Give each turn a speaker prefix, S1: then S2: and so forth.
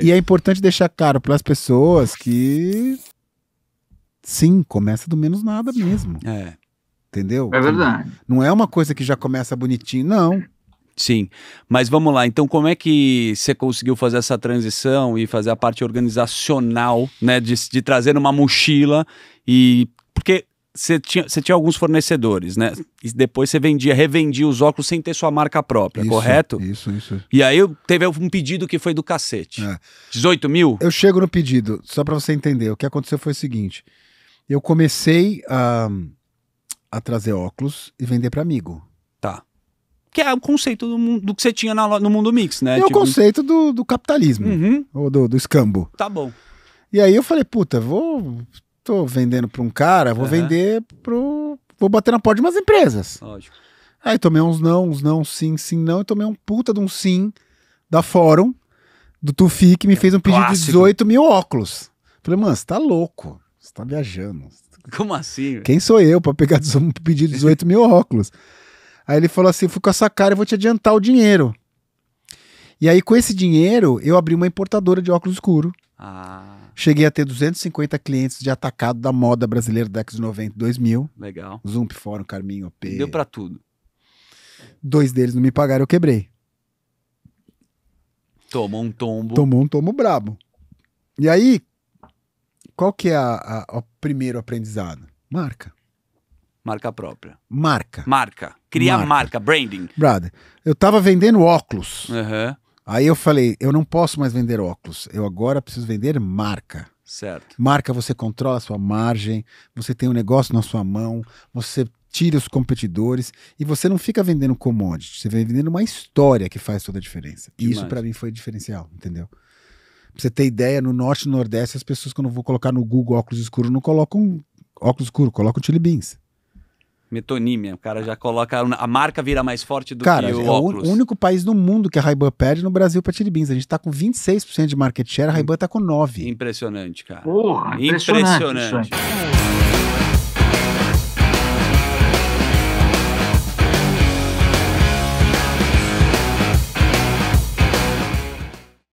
S1: E é importante deixar claro para as pessoas que sim, começa do menos nada mesmo. É. Entendeu? É verdade. Não é uma coisa que já começa bonitinho,
S2: não. Sim, mas vamos lá. Então, como é que você conseguiu fazer essa transição e fazer a parte organizacional, né, de, de trazer uma mochila e você tinha, tinha alguns fornecedores, né? E depois você vendia, revendia os óculos sem ter sua marca própria, isso, correto?
S1: Isso, isso.
S2: E aí teve um pedido que foi do cacete. É.
S1: 18 mil? Eu chego no pedido, só para você entender. O que aconteceu foi o seguinte: eu comecei a, a trazer óculos e vender para amigo. Tá. Que é o conceito do, mundo, do que você tinha na, no mundo mix, né? É tipo... o conceito do, do capitalismo, uhum. ou do, do escambo. Tá bom. E aí eu falei, puta, vou tô vendendo para um cara, vou uhum. vender pro. Vou bater na porta de umas empresas. Lógico. Aí tomei uns não, uns não, sim, sim, não, e tomei um puta de um sim da Fórum, do Tufi, que me é fez um pedido de 18 mil óculos. Falei, mano, você tá louco, você tá viajando.
S2: Como assim?
S1: Quem sou eu para pegar um pedido de 18 mil óculos? Aí ele falou assim: fui com essa cara e vou te adiantar o dinheiro. E aí, com esse dinheiro, eu abri uma importadora de óculos escuro. Ah. Cheguei a ter 250 clientes de atacado da moda brasileira da década de 90 2000. Legal. Zump Fórum, Carminho, OP. Deu para tudo. Dois deles não me pagaram, eu quebrei. Tomou um tombo. Tomou um tombo brabo. E aí, qual que é o primeiro aprendizado? Marca.
S2: Marca própria. Marca. Marca. Criar marca. marca. Branding.
S1: Brother, eu tava vendendo óculos. Uhum. Aí eu falei, eu não posso mais vender óculos, eu agora preciso vender marca. Certo. Marca, você controla a sua margem, você tem um negócio na sua mão, você tira os competidores e você não fica vendendo commodity, você vem vendendo uma história que faz toda a diferença. E Demais. isso para mim foi diferencial, entendeu? Pra você ter ideia, no norte e no nordeste, as pessoas quando eu vou colocar no Google óculos escuros não colocam óculos escuros, colocam chili beans.
S2: Metonímia. O cara já coloca. A marca vira mais forte do cara, que o é óculos. o
S1: único país no mundo que a Ray-Ban perde no Brasil pra Tiribins. A gente tá com 26% de market share, a Ray-Ban tá com 9%.
S2: Impressionante, cara. Porra, impressionante. impressionante.